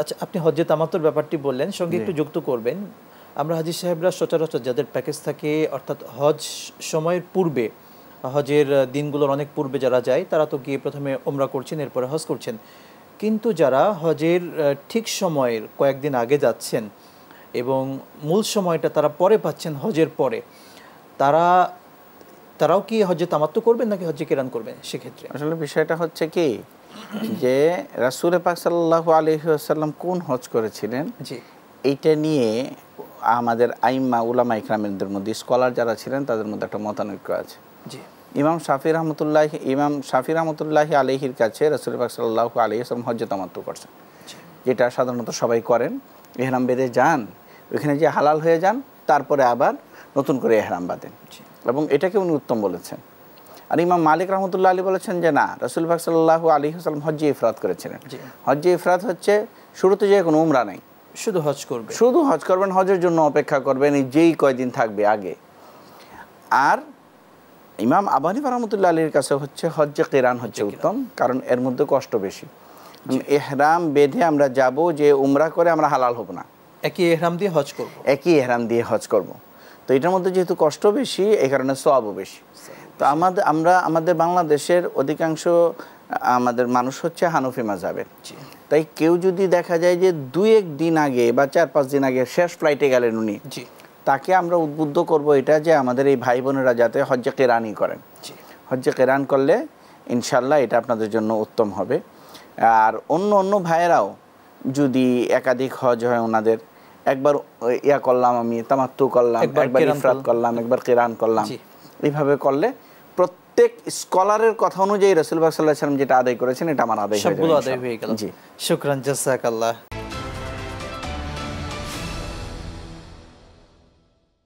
আচ্ছা আপনি হজ্জে তামাতর ব্যাপারটি বললেন সঙ্গে একটু যুক্ত করবেন আমরা হাজির সাহেবরা সচরাচর যাদের প্যাকেজ থাকে অর্থাৎ হজ সময়ের পূর্বে হজের দিনগুলোর অনেক পূর্বে যারা যায় তারা তো গিয়ে প্রথমে ওমরা করছেন এরপরে হজ করছেন কিন্তু যারা হজের ঠিক সময়ের কয়েকদিন আগে যাচ্ছেন এবং মূল সময়টা তারা পরে পাচ্ছেন হজের পরে তারা তারাও কি হজ্জে তামাত্ম করবেন নাকি হজ্জে কেরান করবেন সেক্ষেত্রে আসলে বিষয়টা হচ্ছে কি যে রাসুল পাক সাল্লাহ আলহিহাসাল্লাম কোন হজ করেছিলেন জি এইটা নিয়ে আমাদের আইম্মা উলামা ইকরামদের মধ্যে স্কলার যারা ছিলেন তাদের মধ্যে একটা মতানৈক্য আছে জি ইমাম শাফি রহমতুল্লাহ ইমাম শাফি রহমতুল্লাহ আলহির কাছে রাসুল পাক সাল্লাহ আলহি আসলাম হজ্জে তামাত্ম করছেন যেটা সাধারণত সবাই করেন এহরাম বেদে যান ওইখানে যে হালাল হয়ে যান তারপরে আবার নতুন করে এহরাম বাঁধেন এবং এটাকে উনি উত্তম বলেছেন আর ইমাম মালিক রহমতুল্লাহ আলী বলেছেন যে না রসুল ভাগ সাল্লাহ আলী হাসলাম হজ্জে ইফরাত করেছিলেন হজ্জে ইফরাত হচ্ছে শুরুতে যে কোনো উমরা নাই শুধু হজ করবে শুধু হজ করবেন হজের জন্য অপেক্ষা করবেন এই যেই কয়দিন থাকবে আগে আর ইমাম আবানি রহমতুল্লাহ আলীর কাছে হচ্ছে হজ্জে কেরান হচ্ছে উত্তম কারণ এর মধ্যে কষ্ট বেশি এহরাম বেঁধে আমরা যাব যে উমরা করে আমরা হালাল হব না একই এহরাম দিয়ে হজ করব একই এহরাম দিয়ে হজ করবো তো এটার মধ্যে যেহেতু কষ্ট বেশি এই কারণে সোয়াবও বেশি তো আমাদের আমরা আমাদের বাংলাদেশের অধিকাংশ আমাদের মানুষ হচ্ছে হানফি মাজাবের তাই কেউ যদি দেখা যায় যে দুই এক দিন আগে বা চার পাঁচ দিন আগে শেষ ফ্লাইটে গেলেন উনি তাকে আমরা উদ্বুদ্ধ করব এটা যে আমাদের এই ভাই বোনেরা যাতে হজ্জে কেরানি করেন হজ্জে কেরান করলে ইনশাল্লাহ এটা আপনাদের জন্য উত্তম হবে আর অন্য অন্য ভাইয়েরাও যদি একাধিক হজ হয় ওনাদের একবার ইয়া করলাম আমি তামাত্তু করলাম একবার ইফরাত করলাম একবার কিরান করলাম এইভাবে করলে প্রত্যেক স্কলারের কথা অনুযায়ী রসুল সাল্লাম যেটা আদায় করেছেন এটা আমার আদায় সবগুলো আদায় হয়ে গেল জি শুক্রান জাসাক আল্লাহ